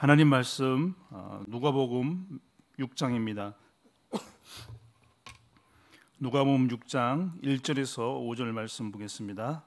하나님 말씀 어, 누가복음 6장입니다. 누가복음 6장 1절에서 5절 말씀 보겠습니다.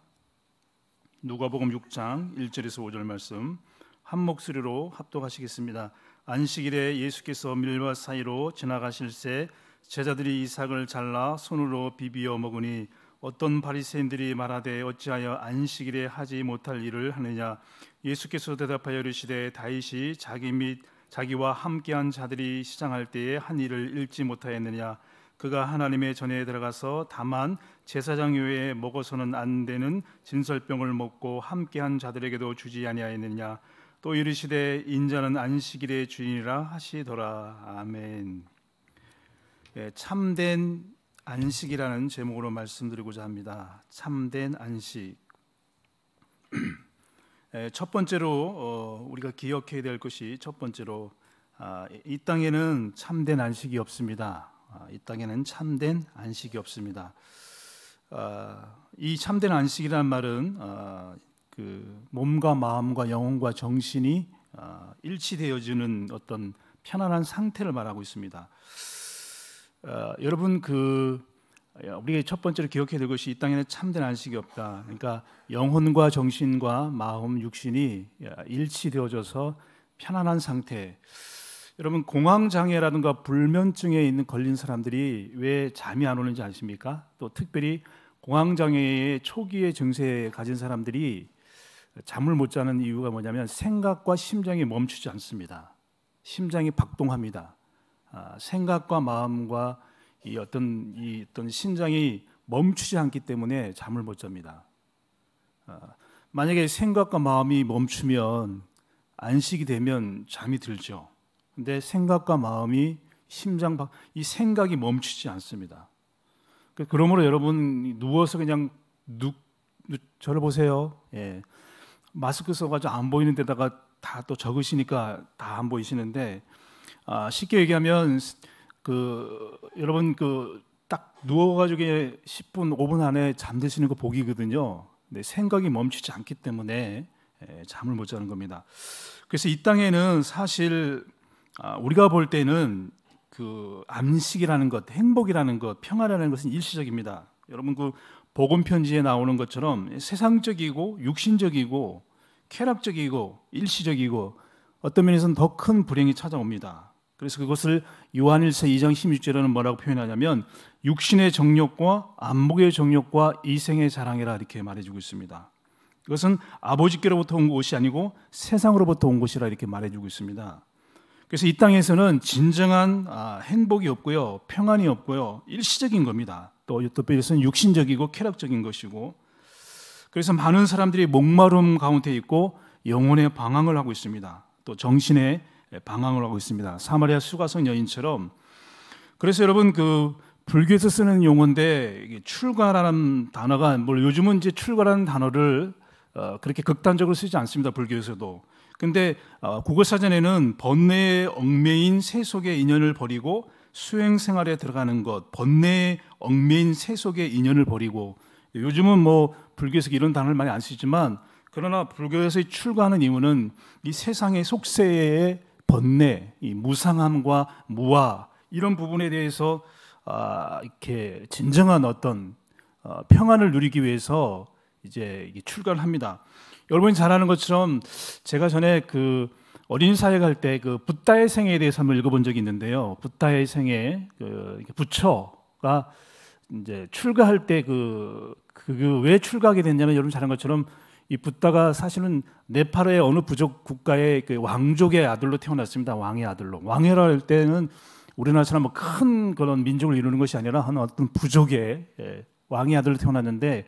누가복음 6장 1절에서 5절 말씀 한 목소리로 합독하시겠습니다. 안식일에 예수께서 밀밭 사이로 지나가실새 제자들이 이삭을 잘라 손으로 비비어 먹으니 어떤 바리새인들이 말하되 어찌하여 안식일에 하지 못할 일을 하느냐 예수께서 대답하여 이르시되 다윗이 자기 및 자기와 함께한 자들이 시장할 때에 한 일을 읽지 못하였느냐 그가 하나님의 전에 들어가서 다만 제사장 외에 먹어서는 안 되는 진설병을 먹고 함께한 자들에게도 주지 아니하였느냐 또 이르시되 인자는 안식일의 주인이라 하시더라 아멘 예, 참된 안식이라는 제목으로 말씀드리고자 합니다 참된 안식 첫 번째로 어, 우리가 기억해야 될 것이 첫 번째로 아, 이 땅에는 참된 안식이 없습니다. 아, 이 땅에는 참된 안식이 없습니다. 아, 이 참된 안식이라는 말은 그 몸과 마음과 영혼과 정신이 일치되어지는 어떤 편안한 상태를 말하고 있습니다. 여러분 그 예, 우리가 첫 번째로 기억해야 될 것이 이 땅에는 참된 안식이 없다. 그러니까 영혼과 정신과 마음, 육신이 예, 일치되어져서 편안한 상태. 여러분 공황 장애라든가 불면증에 있는 걸린 사람들이 왜 잠이 안 오는지 아십니까? 또 특별히 공황 장애의 초기의 증세 가진 사람들이 잠을 못 자는 이유가 뭐냐면 생각과 심장이 멈추지 않습니다. 심장이 박동합니다. 아, 생각과 마음과 이 어떤 이 어떤 신장이 멈추지 않기 때문에 잠을 못 잡니다. 어, 만약에 생각과 마음이 멈추면 안식이 되면 잠이 들죠. 근데 생각과 마음이 심장 이 생각이 멈추지 않습니다. 그, 그러므로 여러분 누워서 그냥 누, 누 저를 보세요. 예. 마스크 써가지고 안 보이는 데다가 다 또 적으시니까 다 안 보이시는데 아, 쉽게 얘기하면 그 여러분 그 딱 누워가지고 10분 5분 안에 잠드시는 거 복이거든요. 근 생각이 멈추지 않기 때문에 에, 예, 잠을 못 자는 겁니다. 그래서 이 땅에는 사실 아, 우리가 볼 때는 그 안식이라는 것, 행복이라는 것, 평화라는 것은 일시적입니다. 여러분 그 복음 편지에 나오는 것처럼 세상적이고 육신적이고 쾌락적이고 일시적이고 어떤 면에서는 더 큰 불행이 찾아옵니다. 그래서 그것을 요한일서 2장 16절에는 뭐라고 표현하냐면 육신의 정욕과 안목의 정욕과 이생의 자랑이라 이렇게 말해주고 있습니다. 그것은 아버지께로부터 온 것이 아니고 세상으로부터 온 것이라 이렇게 말해주고 있습니다. 그래서 이 땅에서는 진정한 아, 행복이 없고요, 평안이 없고요, 일시적인 겁니다. 또 어떤 육신적이고 쾌락적인 것이고, 그래서 많은 사람들이 목마름 가운데 있고 영혼의 방황을 하고 있습니다. 또 정신의 예, 방황을 하고 있습니다. 사마리아 수가성 여인처럼 그래서 여러분 그 불교에서 쓰는 용어인데 출가라는 단어가 뭘 요즘은 이제 출가라는 단어를 어, 그렇게 극단적으로 쓰지 않습니다. 불교에서도. 근데 어, 국어 사전에는 번뇌의 얽매인 세속의 인연을 버리고 수행 생활에 들어가는 것, 번뇌의 얽매인 세속의 인연을 버리고 요즘은 뭐 불교에서 이런 단어를 많이 안 쓰지만 그러나 불교에서 출가하는 이유는 이 세상의 속세에 번뇌, 이 무상함과 무아 이런 부분에 대해서 아, 이렇게 진정한 어떤 어, 평안을 누리기 위해서 이제 출가를 합니다. 여러분이 잘 아는 것처럼 제가 전에 그 어린 사회 갈때그 붓다의 생애에 대해서 한번 읽어본 적이 있는데요. 붓다의 생애 그 부처가 이제 출가할 때 그 그왜 그 출가하게 됐냐면 여러분 잘아 것처럼 이 붓다가 사실은 네팔의 어느 부족 국가의 그 왕족의 아들로 태어났습니다. 왕의 아들로. 왕이라 할 때는 우리나라처럼 뭐 큰 그런 민족을 이루는 것이 아니라 한 어떤 부족의 예, 왕의 아들로 태어났는데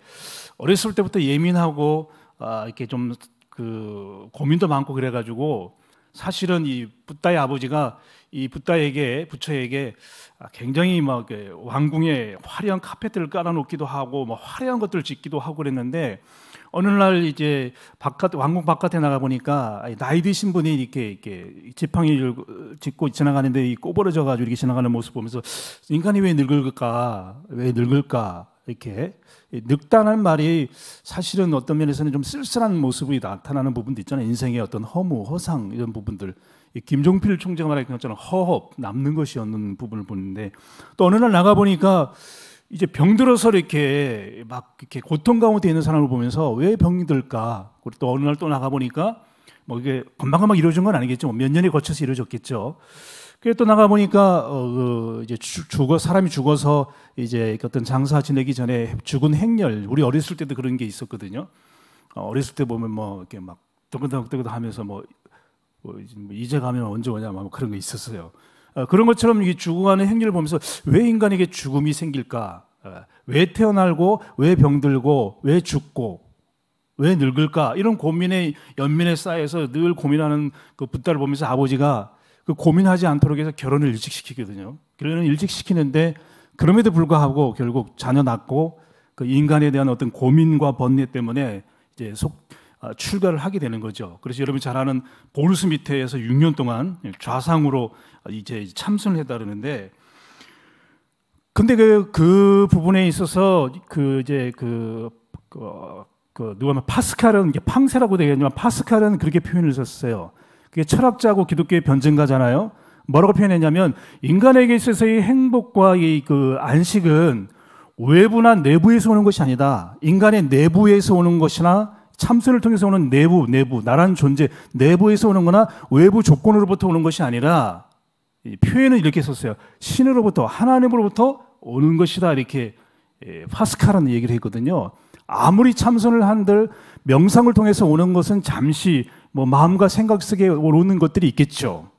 어렸을 때부터 예민하고 아, 이렇게 좀 그 고민도 많고 그래가지고 사실은 이 붓다의 아버지가 이 붓다에게 부처에게 아, 굉장히 막 그 왕궁에 화려한 카페트를 깔아놓기도 하고 막 뭐 화려한 것들을 짓기도 하고 그랬는데 어느 날 이제 바깥 왕궁 바깥에 나가 보니까 나이 드신 분이 이렇게 이렇게 지팡이를 짚고 지나가는데 꼬부러져 가지고 이렇게 지나가는 모습 보면서 인간이 왜 늙을까? 왜 늙을까? 이렇게 늙다는 말이 사실은 어떤 면에서는 좀 쓸쓸한 모습이 나타나는 부분도 있잖아요. 인생의 어떤 허무, 허상 이런 부분들. 김종필 총재가 말했던 것처럼 허업 남는 것이 없는 부분을 보는데 또 어느 날 나가 보니까 이제 병들어서 이렇게 막 이렇게 고통 가운데 있는 사람을 보면서 왜 병들까? 이 그리고 또 어느 날 또 나가 보니까 뭐 이게 금방금방 이루어진 건 아니겠지만 몇 년에 거쳐서 이루어졌겠죠. 그래서 또 나가 보니까 어, 그 이제 죽어 사람이 죽어서 이제 어떤 장사 지내기 전에 죽은 행렬 우리 어렸을 때도 그런 게 있었거든요. 어, 어렸을 때 보면 뭐 이렇게 막 뜨끈뜨끈 하면서 뭐, 뭐, 뭐 이제 가면 언제 오냐 막 그런 게 있었어요. 어, 그런 것처럼 이 죽어가는 행렬를 보면서 왜 인간에게 죽음이 생길까? 어, 왜 태어나고 왜 병들고 왜 죽고 왜 늙을까? 이런 고민에 연민에 쌓여서 늘 고민하는 그 붓다를 보면서 아버지가 그 고민하지 않도록 해서 결혼을 일찍 시키거든요. 결혼을 일찍 시키는데 그럼에도 불구하고 결국 자녀 낳고 그 인간에 대한 어떤 고민과 번뇌 때문에 이제 속 아, 출가를 하게 되는 거죠. 그래서 여러분 이잘 아는 보르스 밑에서 6년 동안 좌상으로 이제 참선을 해다르는데 근데 그, 그 부분에 있어서 그 이제 그, 그, 그 누가 하 파스칼은 이게 팡세라고 되겠지만 파스칼은 그렇게 표현을 썼어요. 그게 철학자고 기독교의 변증가잖아요. 뭐라고 표현했냐면 인간에게 있어서의 행복과 이 그 안식은 외부나 내부에서 오는 것이 아니다. 인간의 내부에서 오는 것이나 참선을 통해서 오는 내부, 내부, 나란 존재, 내부에서 오는 거나 외부 조건으로부터 오는 것이 아니라 표현은 이렇게 썼어요. 신으로부터, 하나님으로부터 오는 것이다. 이렇게 예, 파스카라는 얘기를 했거든요. 아무리 참선을 한들 명상을 통해서 오는 것은 잠시 뭐 마음과 생각 속에 오는 것들이 있겠죠.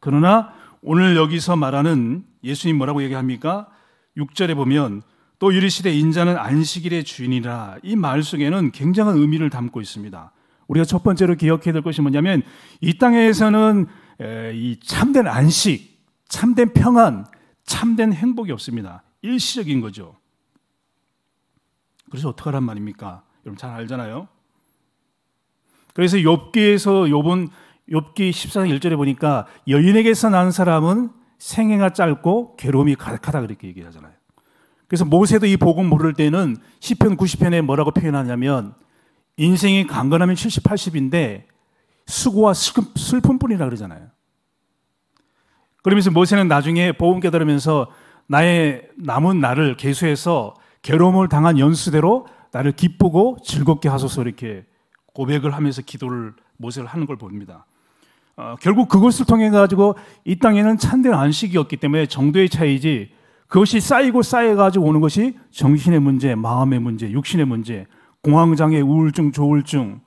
그러나 오늘 여기서 말하는 예수님 뭐라고 얘기합니까? 6절에 보면 또 유리시대 인자는 안식일의 주인이라 이 말 속에는 굉장한 의미를 담고 있습니다. 우리가 첫 번째로 기억해야 될 것이 뭐냐면 이 땅에서는 이 참된 안식, 참된 평안, 참된 행복이 없습니다. 일시적인 거죠. 그래서 어떡하란 말입니까? 여러분 잘 알잖아요. 그래서 욥기에서 욥은 욥기 14장 1절에 보니까 여인에게서 난 사람은 생애가 짧고 괴로움이 가득하다 그렇게 얘기하잖아요. 그래서 모세도 이 복음 모를 때는 1 0편 90편에 뭐라고 표현하냐면 인생이 강건하면 70, 80인데 수고와 슬픔, 뿐이라 그러잖아요. 그러면서 모세는 나중에 복음 깨달으면서 나의 남은 나를 계수해서 괴로움을 당한 연수대로 나를 기쁘고 즐겁게 하소서 이렇게 고백을 하면서 기도를 모세를 하는 걸 봅니다. 어, 결국 그것을 통해 가지고 이 땅에는 찬된 안식이었기 때문에 정도의 차이지 그것이 쌓이고 쌓여가지고 오는 것이 정신의 문제, 마음의 문제, 육신의 문제, 공황장애, 우울증, 조울증,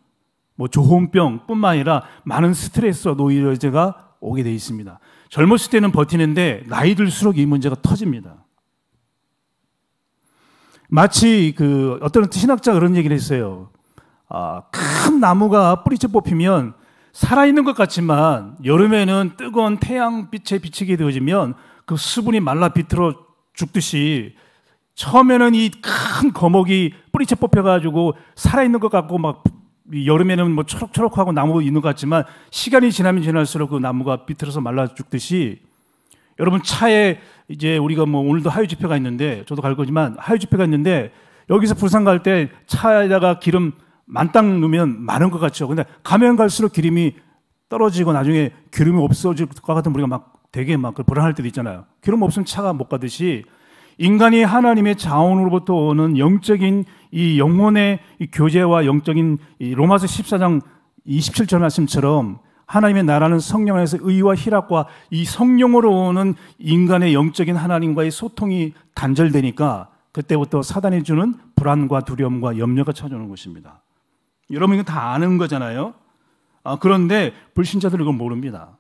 뭐 조혼병뿐만 아니라 많은 스트레스와 노이로제가 오게 돼 있습니다. 젊었을 때는 버티는데 나이 들수록 이 문제가 터집니다. 마치 그 어떤 신학자 그런 얘기를 했어요. 아, 큰 나무가 뿌리째 뽑히면 살아있는 것 같지만 여름에는 뜨거운 태양빛에 비치게 되어지면 그 수분이 말라 비틀어 죽듯이 처음에는 이 큰 거목이 뿌리채 뽑혀가지고 살아있는 것 같고 막 여름에는 뭐 초록초록하고 나무 있는 것 같지만 시간이 지나면 지날수록 그 나무가 비틀어서 말라 죽듯이 여러분 차에 이제 우리가 뭐 오늘도 하유 집회가 있는데 저도 갈 거지만 하유 집회가 있는데 여기서 부산 갈 때 차에다가 기름 만땅 넣으면 많은 것 같죠. 근데 가면 갈수록 기름이 떨어지고 나중에 기름이 없어질 것 같은 우리가 막 되게 막 불안할 때도 있잖아요. 기름 없으면 차가 못 가듯이 인간이 하나님의 자원으로부터 오는 영적인 이 영혼의 이 교제와 영적인 이 로마서 14장 27절 말씀처럼 하나님의 나라는 성령 안에서 의와 희락과 이 성령으로 오는 인간의 영적인 하나님과의 소통이 단절되니까 그때부터 사단이 주는 불안과 두려움과 염려가 찾아오는 것입니다. 여러분 이거 다 아는 거잖아요. 아, 그런데 불신자들은 이걸 모릅니다.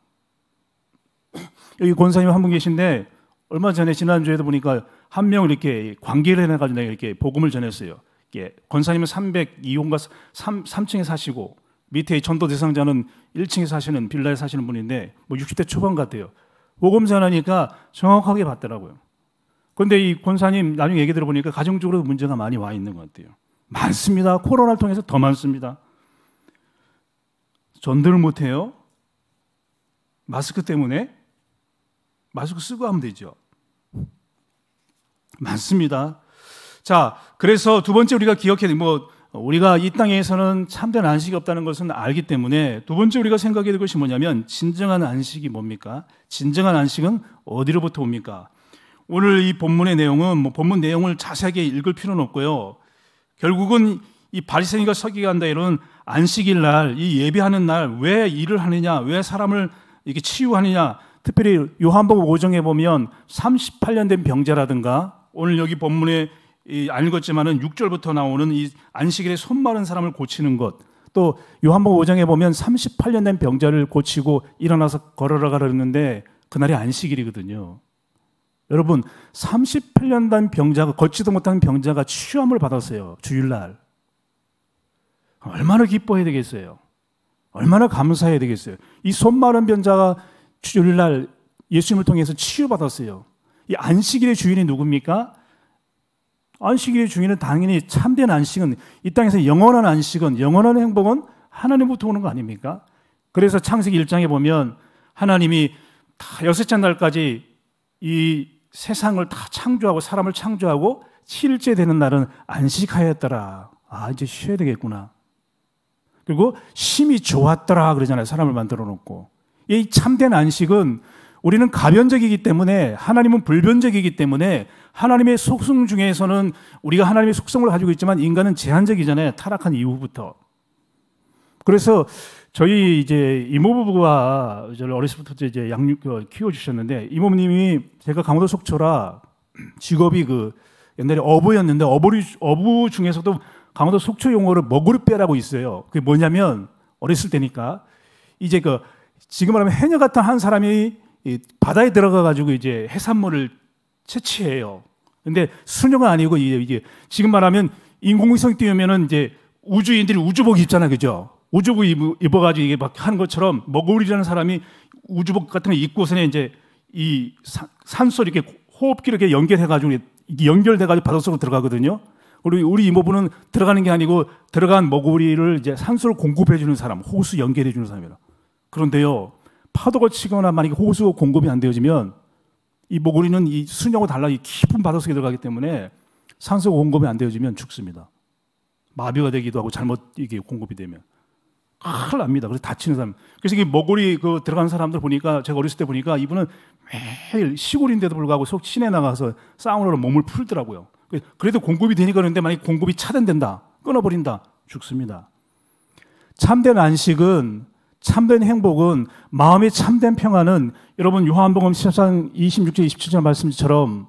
여기 권사님 한 분 계신데 얼마 전에 지난주에도 보니까 한 명 이렇게 관계를 해놔가지고 내가 이렇게 복음을 전했어요. 예, 권사님은 302호인가 3, 층에 사시고 밑에 전도 대상자는 1층에 사시는 빌라에 사시는 분인데 뭐 60대 초반 같아요. 복음 전하니까 정확하게 봤더라고요. 그런데 이 권사님 나중에 얘기 들어보니까 가정적으로 문제가 많이 와 있는 것 같아요. 많습니다. 코로나를 통해서 더 많습니다. 전도를 못해요. 마스크 때문에 마스크 쓰고 하면 되죠. 많습니다. 자, 그래서 두 번째 우리가 기억해야 뭐 우리가 이 땅에서는 참된 안식이 없다는 것은 알기 때문에 두 번째 우리가 생각해야 될 것이 뭐냐면 진정한 안식이 뭡니까? 진정한 안식은 어디로부터 옵니까? 오늘 이 본문의 내용은 뭐 본문 내용을 자세하게 읽을 필요는 없고요. 결국은 이 바리새인과 서기관다 이런 안식일 날, 이 예배하는 날 왜 일을 하느냐, 왜 사람을 이렇게 치유하느냐 특별히 요한복음 5장에 보면 38년 된 병자라든가 오늘 여기 본문에 안 읽었지만은 6절부터 나오는 이 안식일에 손 마른 사람을 고치는 것. 또 요한복음 5장에 보면 38년 된 병자를 고치고 일어나서 걸어라 가려는데 그날이 안식일이거든요. 여러분 38년 된 병자가 걷지도 못한 병자가 취유함을 받았어요. 주일날. 얼마나 기뻐해야 되겠어요. 얼마나 감사해야 되겠어요. 이 손 마른 병자가 주일날 예수님을 통해서 치유받았어요. 이 안식일의 주인이 누굽니까? 안식일의 주인은 당연히 참된 안식은 이 땅에서 영원한 안식은 영원한 행복은 하나님부터 오는 거 아닙니까? 그래서 창세기 1장에 보면 하나님이 다 여섯째 날까지 이 세상을 다 창조하고 사람을 창조하고 7일째 되는 날은 안식하였더라. 아, 이제 쉬어야 되겠구나. 그리고 심이 좋았더라 그러잖아요. 사람을 만들어 놓고. 이 참된 안식은 우리는 가변적이기 때문에 하나님은 불변적이기 때문에 하나님의 속성 중에서는 우리가 하나님의 속성을 가지고 있지만 인간은 제한적이잖아요. 타락한 이후부터. 그래서 저희 이제 이모부부가 저를 어렸을 때부터 이제 양육 그 키워주셨는데 이모님이 제가 강원도 속초라 직업이 그 옛날에 어부였는데 어부 어부 중에서도 강원도 속초 용어를 머그르빼라고 있어요. 그게 뭐냐면 어렸을 때니까 이제 그 지금 말하면 해녀 같은 한 사람이 이 바다에 들어가 가지고 이제 해산물을 채취해요. 근데 수녀가 아니고 이게 지금 말하면 인공위성 띄우면은 이제 우주인들이 우주복 입잖아, 요 그죠? 우주복 입어 가지고 이게 막 하는 것처럼 머구리라는 사람이 우주복 같은 거 입고서는 이제 이 산소를 이렇게 호흡기로 이렇게 연결해 가지고 연결돼 가지고 바닷 속으로 들어가거든요. 우리 우리 이모부는 들어가는 게 아니고 들어간 머구리를 이제 산소를 공급해 주는 사람, 호수 연결해 주는 사람이라. 그런데요, 파도가 치거나 만약에 호수 공급이 안 되어지면 이 모구리는 이 수냐고 달라 이 깊은 바다 속에 들어가기 때문에 산소 공급이 안 되어지면 죽습니다. 마비가 되기도 하고 잘못 이게 공급이 되면 큰일 납니다. 그래서 다치는 사람. 그래서 이 모골이 그 들어간 사람들 보니까 제가 어렸을 때 보니까 이분은 매일 시골인데도 불구하고 속 시내 나가서 사우나로 몸을 풀더라고요. 그래도 공급이 되니까 그런데 만약 공급이 차단된다, 끊어버린다, 죽습니다. 참된 안식은 참된 행복은 마음이 참된 평화는 여러분 요한복음 13장 26절 27절 말씀처럼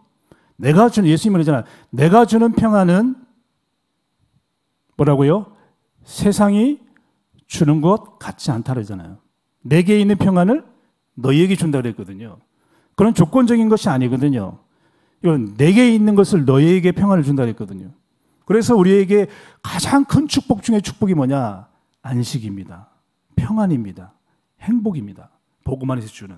내가 주는 예수님은 러잖아요 내가 주는 평화는 뭐라고요? 세상이 주는 것 같지 않다 그러잖아요. 내게 있는 평안을 너희에게 준다 그랬거든요. 그런 조건적인 것이 아니거든요. 이건 내게 있는 것을 너희에게 평안을 준다 그랬거든요. 그래서 우리에게 가장 큰 축복 중에 축복이 뭐냐? 안식입니다. 평안입니다. 행복입니다. 복음만에서 주는.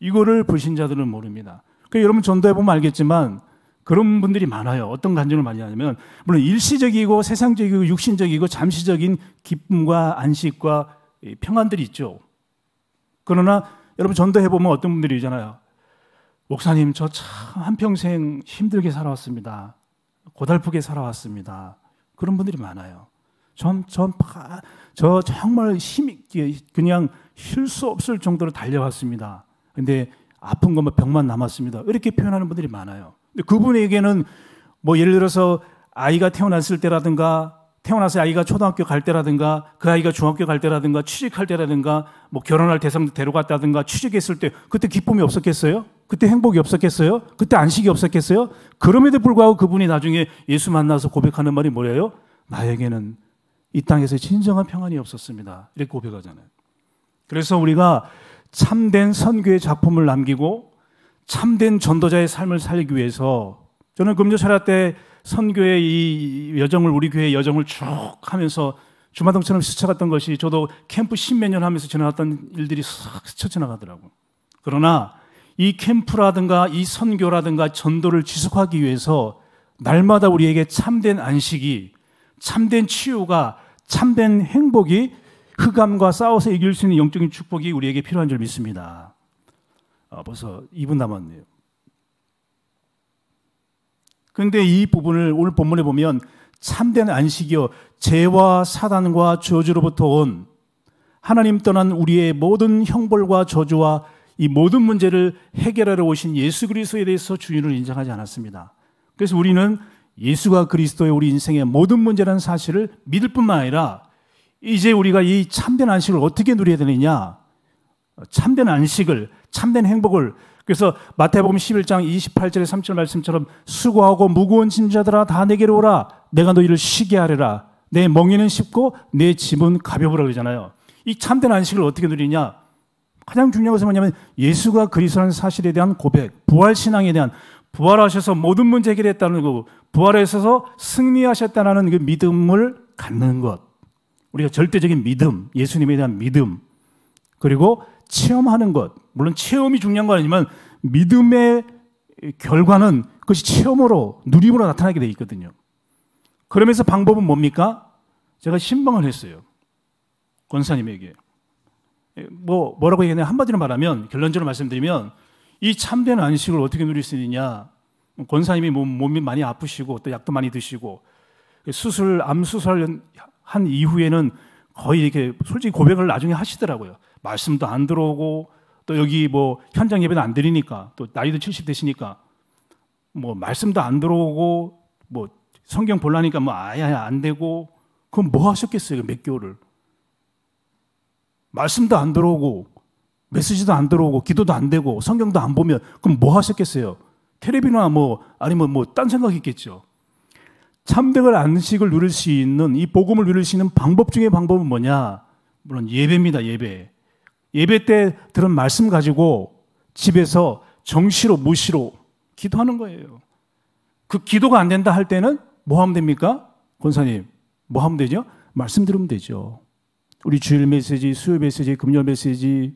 이거를 불신자들은 모릅니다. 그러니까 여러분 전도해 보면 알겠지만 그런 분들이 많아요. 어떤 간증을 많이 하냐면 물론 일시적이고 세상적이고 육신적이고 잠시적인 기쁨과 안식과 평안들이 있죠. 그러나 여러분 전도해 보면 어떤 분들이 있잖아요. 목사님 저 참 한평생 힘들게 살아왔습니다. 고달프게 살아왔습니다. 그런 분들이 많아요. 점점 저 정말 힘있게 그냥 쉴 수 없을 정도로 달려왔습니다. 근데 아픈 것만 병만 남았습니다. 이렇게 표현하는 분들이 많아요. 근데 그분에게는 뭐 예를 들어서 아이가 태어났을 때라든가 태어나서 아이가 초등학교 갈 때라든가 그 아이가 중학교 갈 때라든가 취직할 때라든가 뭐 결혼할 대상 데려갔다든가 취직했을 때 그때 기쁨이 없었겠어요? 그때 행복이 없었겠어요? 그때 안식이 없었겠어요? 그럼에도 불구하고 그분이 나중에 예수 만나서 고백하는 말이 뭐예요? 나에게는 이 땅에서 진정한 평안이 없었습니다. 이렇게 고백하잖아요. 그래서 우리가 참된 선교의 작품을 남기고 참된 전도자의 삶을 살기 위해서 저는 금요철야 때 선교의 이 여정을 우리 교회의 여정을 쭉 하면서 주마등처럼 스쳐갔던 것이 저도 캠프 십몇 년 하면서 지나갔던 일들이 싹 스쳐 지나가더라고요. 그러나 이 캠프라든가 이 선교라든가 전도를 지속하기 위해서 날마다 우리에게 참된 안식이 참된 치유가 참된 행복이 흑암과 싸워서 이길 수 있는 영적인 축복이 우리에게 필요한 줄 믿습니다. 아, 벌써 2분 남았네요. 그런데 이 부분을 오늘 본문에 보면 참된 안식이요 죄와 사단과 저주로부터 온 하나님 떠난 우리의 모든 형벌과 저주와 이 모든 문제를 해결하러 오신 예수 그리스도에 대해서 주인을 인정하지 않았습니다. 그래서 우리는 예수가 그리스도의 우리 인생의 모든 문제라는 사실을 믿을 뿐만 아니라 이제 우리가 이 참된 안식을 어떻게 누려야 되느냐? 참된 안식을, 참된 행복을 그래서 마태복음 11장 28절에 3절 말씀처럼 수고하고 무거운 짐자들아 다 내게로 오라 내가 너희를 쉬게 하리라 내 멍에는 쉽고 내 짐은 가벼우라 그러잖아요. 이 참된 안식을 어떻게 누리냐? 가장 중요한 것은 뭐냐면 예수가 그리스도라는 사실에 대한 고백, 부활 신앙에 대한 부활하셔서 모든 문제 해결했다는 거고 그 부활하셔서 승리하셨다는 그 믿음을 갖는 것. 우리가 절대적인 믿음, 예수님에 대한 믿음. 그리고 체험하는 것. 물론 체험이 중요한 건 아니지만 믿음의 결과는 그것이 체험으로 누림으로 나타나게 돼 있거든요. 그러면서 방법은 뭡니까? 제가 신방을 했어요. 권사님에게. 뭐 뭐라고 얘기했냐 한마디로 말하면 결론적으로 말씀드리면 이 참된 안식을 어떻게 누릴 수 있느냐? 권사님이 몸, 이 많이 아프시고 또 약도 많이 드시고 수술 암 수술 한 이후에는 거의 이렇게 솔직히 고백을 나중에 하시더라고요. 말씀도 안 들어오고 또 여기 뭐 현장 예배도 안 드리니까 또 나이도 70 되시니까 뭐 말씀도 안 들어오고 뭐 성경 볼라니까 뭐 아예 안 되고 그럼 뭐 하셨겠어요 몇 개월을 말씀도 안 들어오고 메시지도 안 들어오고 기도도 안 되고 성경도 안 보면 그럼 뭐 하셨겠어요? 테레비나 뭐 아니면 뭐 딴 생각 있겠죠. 참되을 안식을 누릴 수 있는 이 복음을 누릴 수 있는 방법 중에 방법은 뭐냐? 물론 예배입니다. 예배. 예배 때 들은 말씀 가지고 집에서 정시로 무시로 기도하는 거예요. 그 기도가 안 된다 할 때는 뭐 하면 됩니까? 권사님, 뭐 하면 되죠? 말씀 들으면 되죠. 우리 주일 메시지, 수요 메시지, 금요 메시지,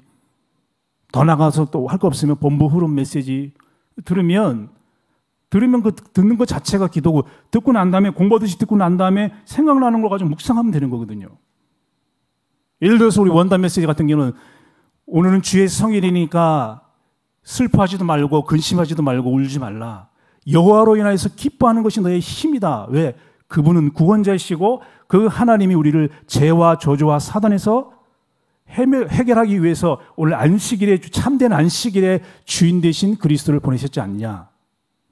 더 나가서 또 할 거 없으면 본부 흐름 메시지 들으면 들으면 그 듣는 것 자체가 기도고 듣고 난 다음에 공부하듯이 듣고 난 다음에 생각나는 걸 가지고 묵상하면 되는 거거든요. 예를 들어서 우리 원단 메시지 같은 경우는 오늘은 주의 성일이니까 슬퍼하지도 말고 근심하지도 말고 울지 말라. 여호와로 인하여서 기뻐하는 것이 너의 힘이다. 왜? 그분은 구원자이시고 그 하나님이 우리를 죄와 저주와 사단에서 해결하기 위해서 오늘 안식일에 참된 안식일에 주인 대신 그리스도를 보내셨지 않냐?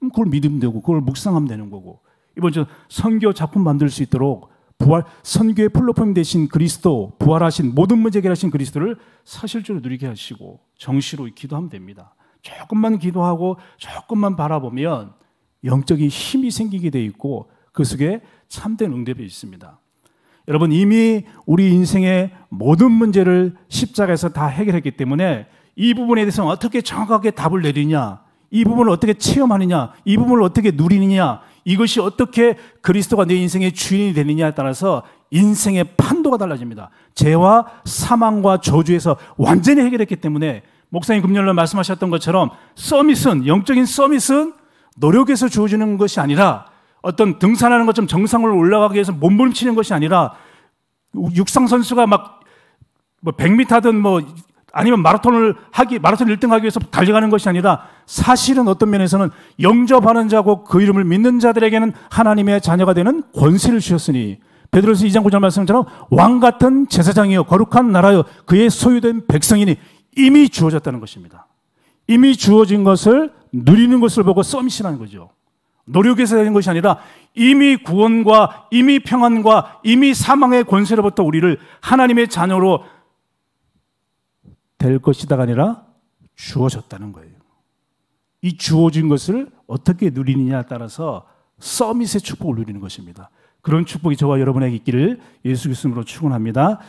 음, 그걸 믿으면 되고 그걸 묵상하면 되는 거고 이번 주 선교 작품 만들 수 있도록 부활 선교의 플랫폼 대신 그리스도 부활하신 모든 문제 해결하신 그리스도를 사실적으로 누리게 하시고 정시로 기도하면 됩니다. 조금만 기도하고 조금만 바라보면 영적인 힘이 생기게 돼 있고 그 속에 참된 응답이 있습니다. 여러분 이미 우리 인생의 모든 문제를 십자가에서 다 해결했기 때문에 이 부분에 대해서 어떻게 정확하게 답을 내리냐, 이 부분을 어떻게 체험하느냐, 이 부분을 어떻게 누리느냐, 이것이 어떻게 그리스도가 내 인생의 주인이 되느냐에 따라서 인생의 판도가 달라집니다. 죄와 사망과 저주에서 완전히 해결했기 때문에 목사님 금년일날 말씀하셨던 것처럼 서밋은 영적인 서밋은 노력에서 주어지는 것이 아니라 어떤 등산하는 것처럼 정상을 올라가기 위해서 몸부림치는 것이 아니라 육상 선수가 막 뭐 100m든 뭐 아니면 마라톤을 하기 마라톤 1등 하기 위해서 달려가는 것이 아니라 사실은 어떤 면에서는 영접하는 자고 그 이름을 믿는 자들에게는 하나님의 자녀가 되는 권세를 주셨으니 베드로스 2장 9절 말씀처럼 왕 같은 제사장이요 거룩한 나라요 그의 소유된 백성이니 이미 주어졌다는 것입니다. 이미 주어진 것을 누리는 것을 보고 썸신한 거죠. 노력해서 되는 것이 아니라 이미 구원과 이미 평안과 이미 사망의 권세로부터 우리를 하나님의 자녀로 될 것이다가 아니라 주어졌다는 거예요. 이 주어진 것을 어떻게 누리느냐에 따라서 서밋의 축복을 누리는 것입니다. 그런 축복이 저와 여러분에게 있기를 예수 그리스으로 축원합니다.